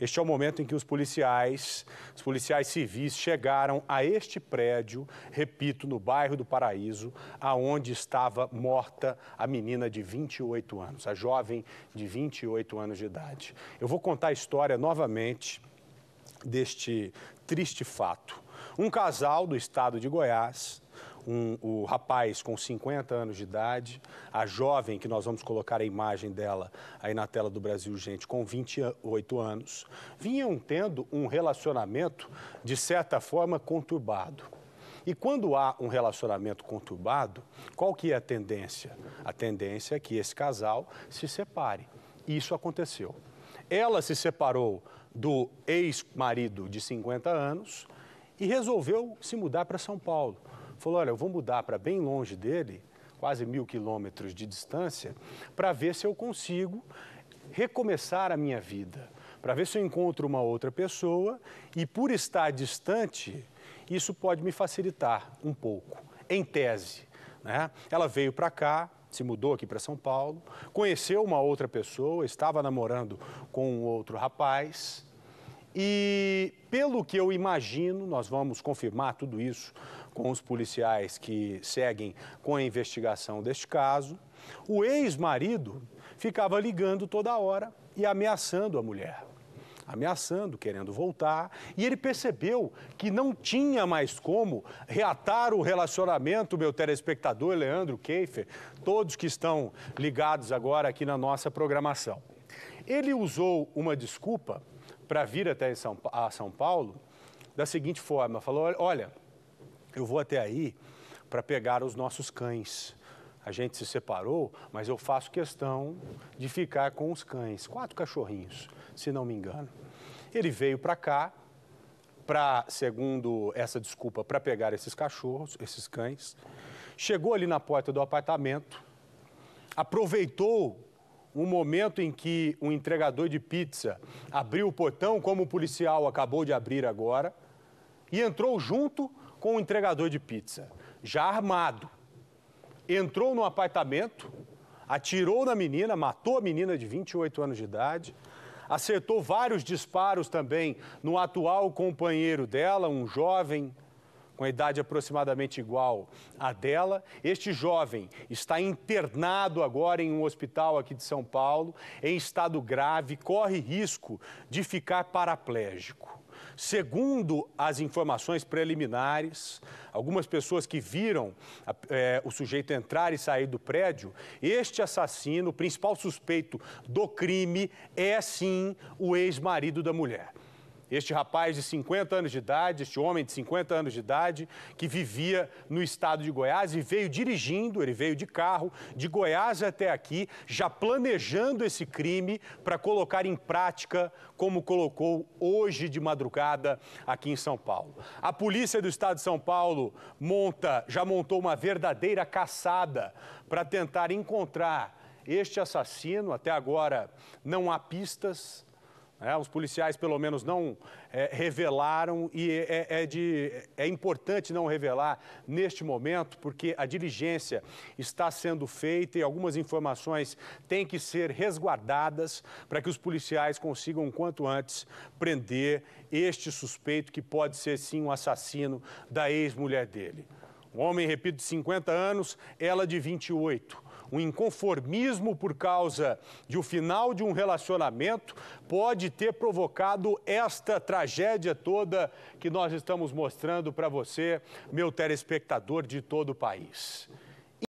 Este é o momento em que os policiais, os policiais civis chegaram a este prédio, repito, no bairro do Paraíso, aonde estava morta a menina de 28 anos, a jovem de 28 anos de idade. Eu vou contar a história novamente deste triste fato. Um casal do estado de Goiás um, o rapaz com 50 anos de idade, a jovem, que nós vamos colocar a imagem dela aí na tela do Brasil, gente, com 28 anos, vinham tendo um relacionamento, de certa forma, conturbado. E quando há um relacionamento conturbado, qual que é a tendência? A tendência é que esse casal se separe. Isso aconteceu. Ela se separou do ex-marido de 50 anos e resolveu se mudar para São Paulo falou: olha, eu vou mudar para bem longe dele, quase mil quilômetros de distância, para ver se eu consigo recomeçar a minha vida, para ver se eu encontro uma outra pessoa e, por estar distante, isso pode me facilitar um pouco, em tese. Né? Ela veio para cá, se mudou aqui para São Paulo, conheceu uma outra pessoa, estava namorando com um outro rapaz. E pelo que eu imagino, nós vamos confirmar tudo isso com os policiais que seguem com a investigação deste caso. O ex-marido ficava ligando toda hora e ameaçando a mulher. Ameaçando, querendo voltar, e ele percebeu que não tinha mais como reatar o relacionamento, meu telespectador Leandro Keifer, todos que estão ligados agora aqui na nossa programação. Ele usou uma desculpa para vir até São, a São Paulo da seguinte forma: falou, olha, eu vou até aí para pegar os nossos cães. A gente se separou, mas eu faço questão de ficar com os cães, quatro cachorrinhos, se não me engano. Ele veio para cá, para segundo essa desculpa, para pegar esses cachorros, esses cães. Chegou ali na porta do apartamento, aproveitou um momento em que um entregador de pizza abriu o portão, como o policial acabou de abrir agora, e entrou junto com o entregador de pizza, já armado. Entrou no apartamento, atirou na menina, matou a menina de 28 anos de idade, acertou vários disparos também no atual companheiro dela, um jovem com a idade aproximadamente igual à dela. Este jovem está internado agora em um hospital aqui de São Paulo, em estado grave, corre risco de ficar paraplégico. Segundo as informações preliminares, algumas pessoas que viram é, o sujeito entrar e sair do prédio, este assassino, o principal suspeito do crime, é sim o ex-marido da mulher. Este rapaz de 50 anos de idade, este homem de 50 anos de idade, que vivia no estado de Goiás e veio dirigindo, ele veio de carro, de Goiás até aqui, já planejando esse crime para colocar em prática, como colocou hoje de madrugada aqui em São Paulo. A polícia do estado de São Paulo monta, já montou uma verdadeira caçada para tentar encontrar este assassino. Até agora não há pistas é, os policiais, pelo menos, não é, revelaram e é, é, é, de, é importante não revelar neste momento, porque a diligência está sendo feita e algumas informações têm que ser resguardadas para que os policiais consigam, quanto antes, prender este suspeito, que pode ser sim um assassino da ex-mulher dele. Um homem, repito, de 50 anos, ela de 28. Um inconformismo por causa de o um final de um relacionamento pode ter provocado esta tragédia toda que nós estamos mostrando para você, meu telespectador de todo o país.